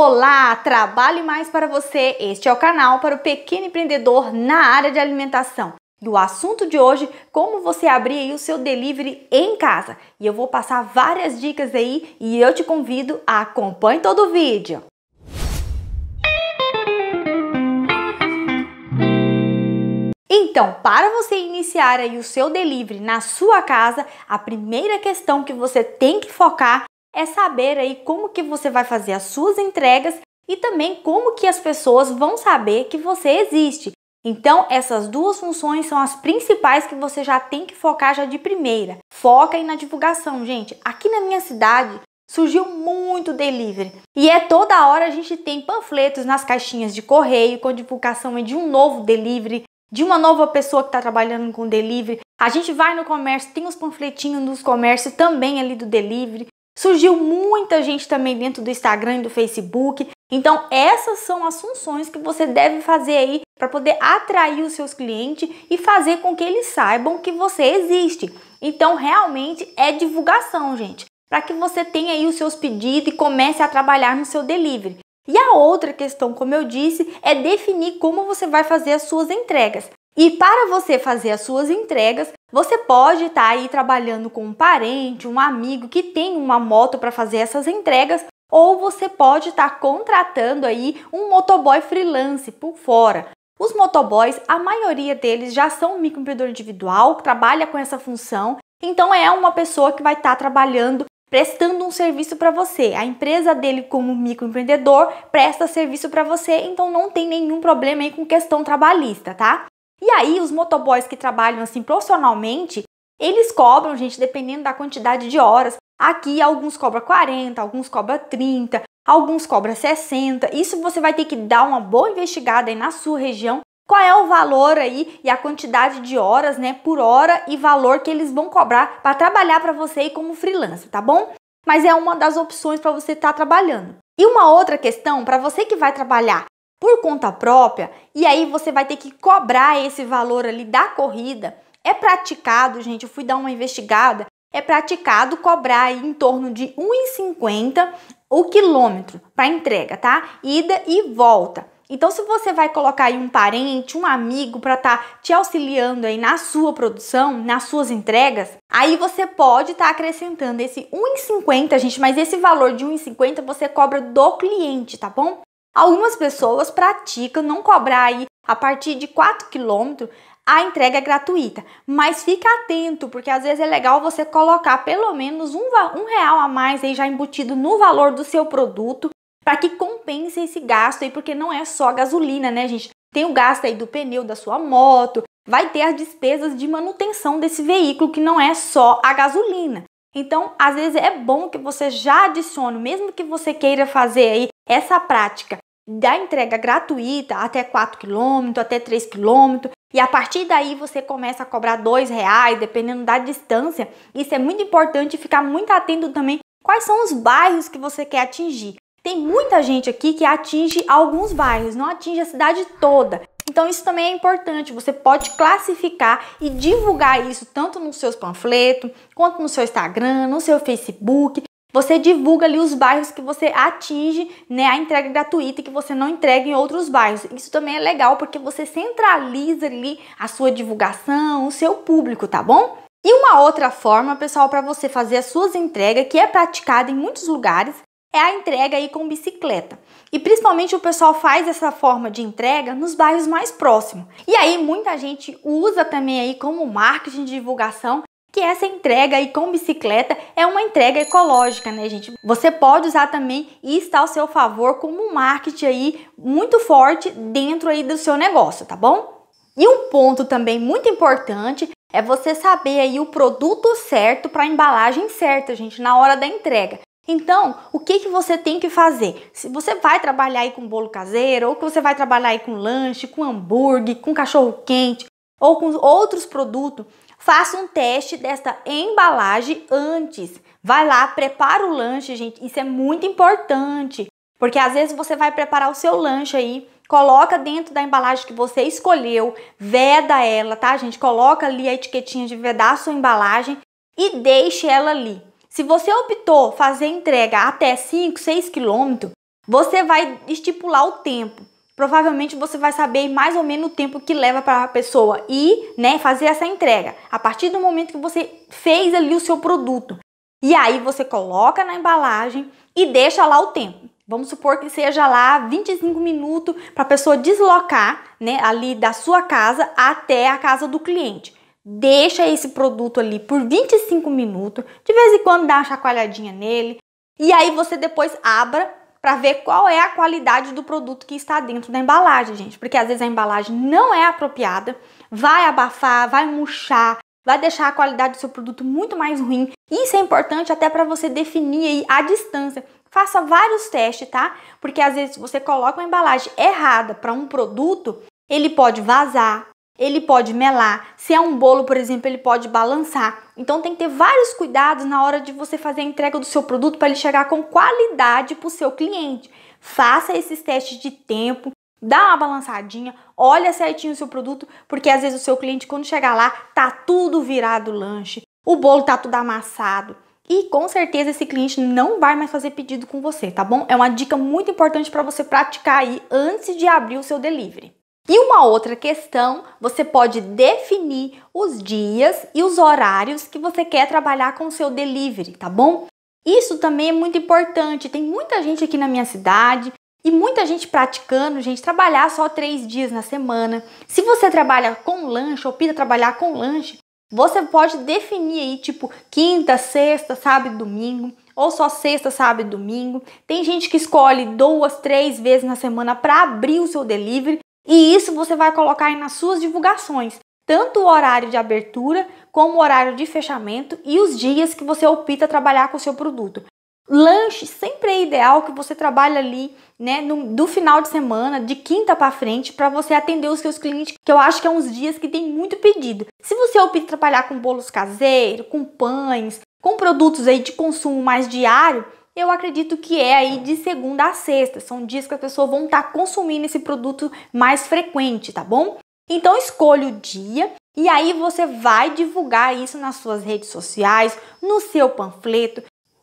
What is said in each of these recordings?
Olá, trabalhe mais para você. Este é o canal para o pequeno empreendedor na área de alimentação. E o assunto de hoje, como você abrir aí o seu delivery em casa. E eu vou passar várias dicas aí e eu te convido a acompanhe todo o vídeo. Então, para você iniciar aí o seu delivery na sua casa, a primeira questão que você tem que focar é saber aí como que você vai fazer as suas entregas e também como que as pessoas vão saber que você existe. Então, essas duas funções são as principais que você já tem que focar já de primeira. Foca aí na divulgação, gente. Aqui na minha cidade surgiu muito delivery. E é toda hora a gente tem panfletos nas caixinhas de correio com divulgação de um novo delivery, de uma nova pessoa que está trabalhando com delivery. A gente vai no comércio, tem os panfletinhos nos comércios também ali do delivery. Surgiu muita gente também dentro do Instagram e do Facebook. Então, essas são as funções que você deve fazer aí para poder atrair os seus clientes e fazer com que eles saibam que você existe. Então, realmente é divulgação, gente, para que você tenha aí os seus pedidos e comece a trabalhar no seu delivery. E a outra questão, como eu disse, é definir como você vai fazer as suas entregas. E para você fazer as suas entregas, você pode estar tá aí trabalhando com um parente, um amigo que tem uma moto para fazer essas entregas, ou você pode estar tá contratando aí um motoboy freelance por fora. Os motoboys, a maioria deles já são um microempreendedor individual, trabalha com essa função, então é uma pessoa que vai estar tá trabalhando prestando um serviço para você. A empresa dele como microempreendedor presta serviço para você, então não tem nenhum problema aí com questão trabalhista, tá? E aí os motoboys que trabalham assim profissionalmente, eles cobram, gente, dependendo da quantidade de horas. Aqui alguns cobram 40, alguns cobram 30, alguns cobram 60. Isso você vai ter que dar uma boa investigada aí na sua região qual é o valor aí e a quantidade de horas, né, por hora e valor que eles vão cobrar para trabalhar para você aí como freelancer, tá bom? Mas é uma das opções para você estar tá trabalhando. E uma outra questão para você que vai trabalhar por conta própria, e aí você vai ter que cobrar esse valor ali da corrida. É praticado, gente, eu fui dar uma investigada, é praticado cobrar em torno de 1,50 o quilômetro para entrega, tá? Ida e volta. Então, se você vai colocar aí um parente, um amigo para estar tá te auxiliando aí na sua produção, nas suas entregas, aí você pode estar tá acrescentando esse 1,50, gente, mas esse valor de 1,50 você cobra do cliente, tá bom? Algumas pessoas praticam não cobrar aí a partir de 4 km a entrega é gratuita, mas fica atento, porque às vezes é legal você colocar pelo menos um, um real a mais aí já embutido no valor do seu produto para que compense esse gasto aí, porque não é só gasolina, né, gente? Tem o gasto aí do pneu da sua moto, vai ter as despesas de manutenção desse veículo, que não é só a gasolina. Então, às vezes é bom que você já adicione, mesmo que você queira fazer aí essa prática da entrega gratuita até 4 km, até 3 km, e a partir daí você começa a cobrar dois reais, dependendo da distância. Isso é muito importante ficar muito atento também quais são os bairros que você quer atingir. Tem muita gente aqui que atinge alguns bairros, não atinge a cidade toda. Então isso também é importante, você pode classificar e divulgar isso tanto nos seus panfletos, quanto no seu Instagram, no seu Facebook, você divulga ali os bairros que você atinge, né, a entrega gratuita que você não entrega em outros bairros. Isso também é legal porque você centraliza ali a sua divulgação, o seu público, tá bom? E uma outra forma, pessoal, para você fazer as suas entregas, que é praticada em muitos lugares, é a entrega aí com bicicleta. E principalmente o pessoal faz essa forma de entrega nos bairros mais próximos. E aí muita gente usa também aí como marketing de divulgação que essa entrega aí com bicicleta é uma entrega ecológica, né, gente? Você pode usar também e está ao seu favor como um marketing aí muito forte dentro aí do seu negócio, tá bom? E um ponto também muito importante é você saber aí o produto certo para a embalagem certa, gente, na hora da entrega. Então, o que, que você tem que fazer? Se você vai trabalhar aí com bolo caseiro, ou que você vai trabalhar aí com lanche, com hambúrguer, com cachorro quente, ou com outros produtos, faça um teste desta embalagem antes. Vai lá, prepara o lanche, gente. Isso é muito importante, porque às vezes você vai preparar o seu lanche aí, coloca dentro da embalagem que você escolheu, veda ela, tá, gente? Coloca ali a etiquetinha de vedar a sua embalagem e deixe ela ali. Se você optou fazer entrega até 5, 6 quilômetros, você vai estipular o tempo provavelmente você vai saber mais ou menos o tempo que leva para a pessoa e, né, fazer essa entrega. A partir do momento que você fez ali o seu produto. E aí você coloca na embalagem e deixa lá o tempo. Vamos supor que seja lá 25 minutos para a pessoa deslocar, né, ali da sua casa até a casa do cliente. Deixa esse produto ali por 25 minutos, de vez em quando dá uma chacoalhadinha nele, e aí você depois abra para ver qual é a qualidade do produto que está dentro da embalagem, gente, porque às vezes a embalagem não é apropriada, vai abafar, vai murchar, vai deixar a qualidade do seu produto muito mais ruim. Isso é importante até para você definir a distância. Faça vários testes, tá? Porque às vezes você coloca uma embalagem errada para um produto, ele pode vazar, ele pode melar, se é um bolo, por exemplo, ele pode balançar. Então tem que ter vários cuidados na hora de você fazer a entrega do seu produto para ele chegar com qualidade para o seu cliente. Faça esses testes de tempo, dá uma balançadinha, olha certinho o seu produto, porque às vezes o seu cliente quando chegar lá tá tudo virado lanche, o bolo tá tudo amassado. E com certeza esse cliente não vai mais fazer pedido com você, tá bom? É uma dica muito importante para você praticar aí antes de abrir o seu delivery. E uma outra questão, você pode definir os dias e os horários que você quer trabalhar com o seu delivery, tá bom? Isso também é muito importante. Tem muita gente aqui na minha cidade e muita gente praticando, gente, trabalhar só três dias na semana. Se você trabalha com lanche, ou pira trabalhar com lanche, você pode definir aí, tipo, quinta, sexta, sábado, domingo, ou só sexta, sábado e domingo. Tem gente que escolhe duas, três vezes na semana para abrir o seu delivery e isso você vai colocar aí nas suas divulgações, tanto o horário de abertura como o horário de fechamento e os dias que você opta trabalhar com o seu produto. Lanche sempre é ideal que você trabalhe ali, né, no, do final de semana, de quinta para frente, para você atender os seus clientes, que eu acho que é uns dias que tem muito pedido. Se você opta trabalhar com bolos caseiros, com pães, com produtos aí de consumo mais diário, eu acredito que é aí de segunda a sexta. São dias que as pessoas vão estar tá consumindo esse produto mais frequente, tá bom? Então escolha o dia e aí você vai divulgar isso nas suas redes sociais, no seu panfleto.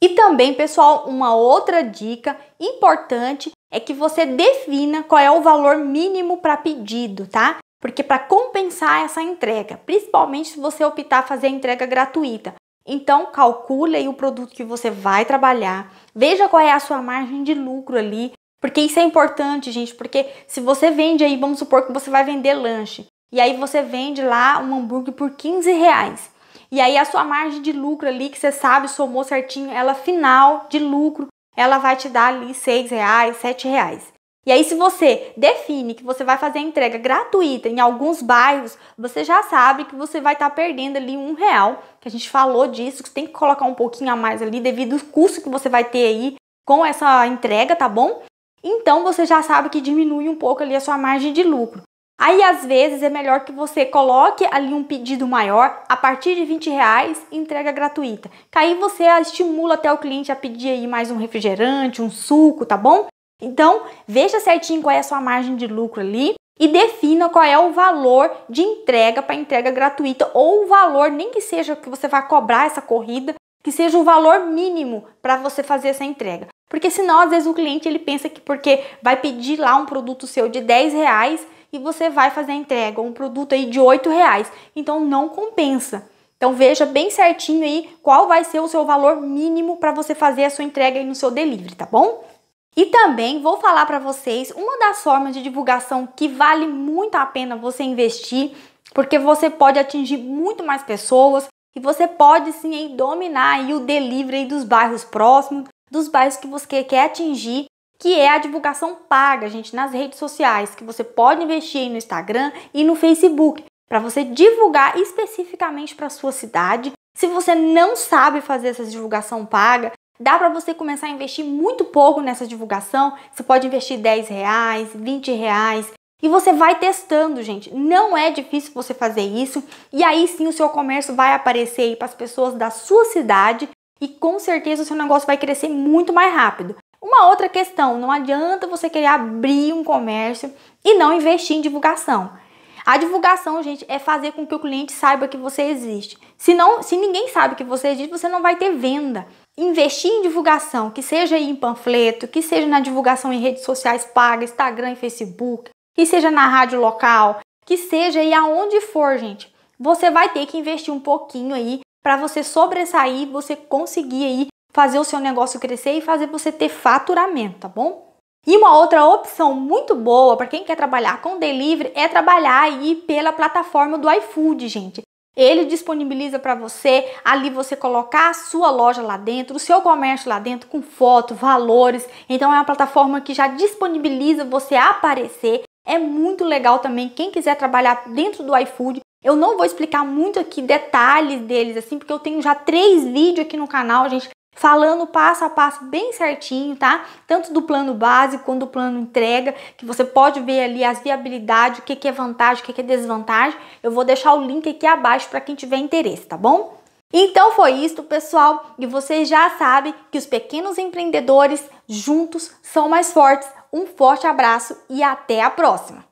E também, pessoal, uma outra dica importante é que você defina qual é o valor mínimo para pedido, tá? Porque para compensar essa entrega, principalmente se você optar fazer a entrega gratuita, então, calcule aí o produto que você vai trabalhar, veja qual é a sua margem de lucro ali, porque isso é importante, gente, porque se você vende aí, vamos supor que você vai vender lanche, e aí você vende lá um hambúrguer por 15 reais. E aí a sua margem de lucro ali, que você sabe, somou certinho, ela final de lucro, ela vai te dar ali 6 reais, 7 reais. E aí, se você define que você vai fazer entrega gratuita em alguns bairros, você já sabe que você vai estar tá perdendo ali um real, que a gente falou disso, que você tem que colocar um pouquinho a mais ali devido ao custo que você vai ter aí com essa entrega, tá bom? Então você já sabe que diminui um pouco ali a sua margem de lucro. Aí às vezes é melhor que você coloque ali um pedido maior a partir de 20 reais entrega gratuita. Que aí você estimula até o cliente a pedir aí mais um refrigerante, um suco, tá bom? Então, veja certinho qual é a sua margem de lucro ali e defina qual é o valor de entrega para entrega gratuita ou o valor, nem que seja que você vai cobrar essa corrida, que seja o valor mínimo para você fazer essa entrega. Porque senão, às vezes, o cliente ele pensa que porque vai pedir lá um produto seu de 10 reais e você vai fazer a entrega, um produto aí de 8 reais. Então não compensa. Então veja bem certinho aí qual vai ser o seu valor mínimo para você fazer a sua entrega aí no seu delivery, tá bom? E também vou falar para vocês uma das formas de divulgação que vale muito a pena você investir, porque você pode atingir muito mais pessoas e você pode sim aí, dominar aí, o delivery dos bairros próximos, dos bairros que você quer atingir, que é a divulgação paga, gente, nas redes sociais, que você pode investir aí no Instagram e no Facebook, para você divulgar especificamente para sua cidade. Se você não sabe fazer essa divulgação paga, Dá para você começar a investir muito pouco nessa divulgação. Você pode investir 10 reais, 20 reais. E você vai testando, gente. Não é difícil você fazer isso. E aí sim o seu comércio vai aparecer para as pessoas da sua cidade. E com certeza o seu negócio vai crescer muito mais rápido. Uma outra questão, não adianta você querer abrir um comércio e não investir em divulgação. A divulgação, gente, é fazer com que o cliente saiba que você existe. Se, não, se ninguém sabe que você existe, você não vai ter venda investir em divulgação, que seja em panfleto, que seja na divulgação em redes sociais pagas, Instagram e Facebook, que seja na rádio local, que seja aí aonde for, gente, você vai ter que investir um pouquinho aí para você sobressair, você conseguir aí fazer o seu negócio crescer e fazer você ter faturamento, tá bom? E uma outra opção muito boa para quem quer trabalhar com delivery é trabalhar aí pela plataforma do iFood, gente. Ele disponibiliza para você ali você colocar a sua loja lá dentro, o seu comércio lá dentro com foto, valores. Então é uma plataforma que já disponibiliza você aparecer. É muito legal também quem quiser trabalhar dentro do iFood. Eu não vou explicar muito aqui detalhes deles assim, porque eu tenho já três vídeos aqui no canal, gente, falando passo a passo bem certinho, tá? Tanto do plano básico quanto do plano entrega, que você pode ver ali as viabilidades, o que, que é vantagem, o que, que é desvantagem. Eu vou deixar o link aqui abaixo para quem tiver interesse, tá bom? Então foi isso, pessoal, e vocês já sabem que os pequenos empreendedores juntos são mais fortes. Um forte abraço e até a próxima!